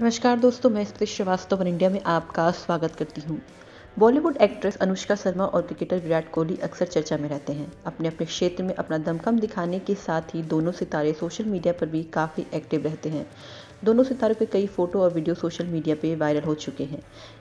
नमस्कार दोस्तों मैं स्पेश श्रीवास्तव और इंडिया में आपका स्वागत करती हूँ बॉलीवुड एक्ट्रेस अनुष्का शर्मा और क्रिकेटर विराट कोहली अक्सर चर्चा में रहते हैं अपने अपने क्षेत्र में अपना दमखम दिखाने के साथ ही दोनों सितारे सोशल मीडिया पर भी काफ़ी एक्टिव रहते हैं दोनों सितारों के कई फ़ोटो और वीडियो सोशल मीडिया पे वायरल हो चुके हैं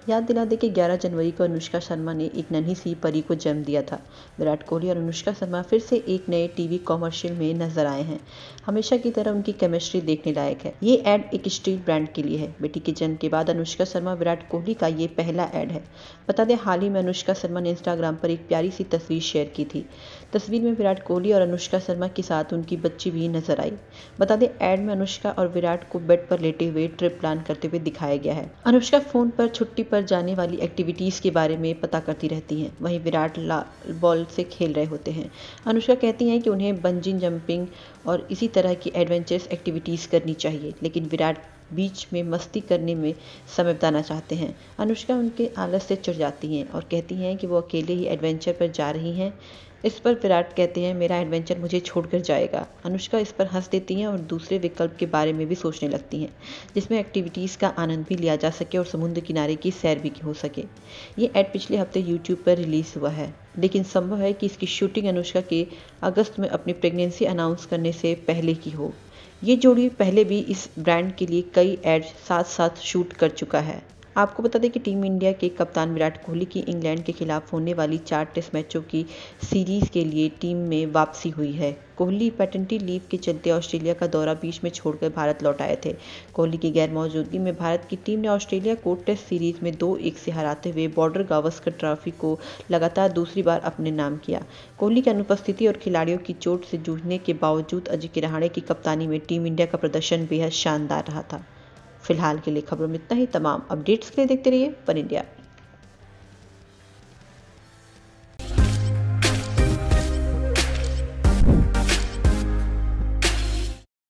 याद दिला दें कि 11 जनवरी को अनुष्का शर्मा ने एक नन्ही सी परी को जन्म दिया था विराट कोहली और अनुष्का शर्मा फिर से एक नए टीवी कॉमर्शियल में नजर आए हैं हमेशा की तरह उनकी केमिस्ट्री देखने लायक है ये एड एक स्ट्रीट ब्रांड के लिए है बेटी के जन्म के बाद अनुष्का शर्मा विराट कोहली का ये पहला एड है बता दें हाल ही में अनुष्का शर्मा ने इंस्टाग्राम पर एक प्यारी सी तस्वीर शेयर की थी तस्वीर में विराट कोहली और अनुष्का शर्मा के साथ उनकी बच्ची भी नजर आई बता दें एड में अनुष्का और विराट को बेड पर लेटे हुए ट्रिप प्लान करते हुए दिखाया गया है अनुष्का फोन पर छुट्टी पर जाने वाली एक्टिविटीज के बारे में पता करती रहती हैं वहीं विराट लाल बॉल से खेल रहे होते हैं अनुष्का कहती हैं कि उन्हें बंजिन जंपिंग और इसी तरह की एडवेंचरस एक्टिविटीज़ करनी चाहिए लेकिन विराट बीच में मस्ती करने में समय बिताना चाहते हैं अनुष्का उनके आलस से चिढ़ जाती हैं और कहती हैं कि वो अकेले ही एडवेंचर पर जा रही हैं इस पर विराट कहते हैं मेरा एडवेंचर मुझे छोड़कर जाएगा अनुष्का इस पर हंस देती हैं और दूसरे विकल्प के बारे में भी सोचने लगती हैं जिसमें एक्टिविटीज़ का आनंद भी लिया जा सके और समुद्र किनारे की सैर भी हो सके ये एड पिछले हफ्ते यूट्यूब पर रिलीज़ हुआ है लेकिन संभव है कि इसकी शूटिंग अनुष्का के अगस्त में अपनी प्रेगनेंसी अनाउंस करने से पहले की हो ये जोड़ी पहले भी इस ब्रांड के लिए कई एड्स साथ साथ शूट कर चुका है आपको बता दें कि टीम इंडिया के कप्तान विराट कोहली की इंग्लैंड के खिलाफ होने वाली चार टेस्ट मैचों की सीरीज के लिए टीम में वापसी हुई है कोहली पैटेंटी लीव के चलते ऑस्ट्रेलिया का दौरा बीच में छोड़कर भारत लौट आए थे कोहली की गैर मौजूदगी में भारत की टीम ने ऑस्ट्रेलिया को टेस्ट सीरीज में दो एक से हराते हुए बॉर्डर गावस्कर ट्रॉफी को लगातार दूसरी बार अपने नाम किया कोहली की अनुपस्थिति और खिलाड़ियों की चोट से जूझने के बावजूद अजय किराहाड़े की कप्तानी में टीम इंडिया का प्रदर्शन बेहद शानदार रहा था फिलहाल के लिए खबरों में इतना ही तमाम अपडेट्स के लिए देखते रहिए वन इंडिया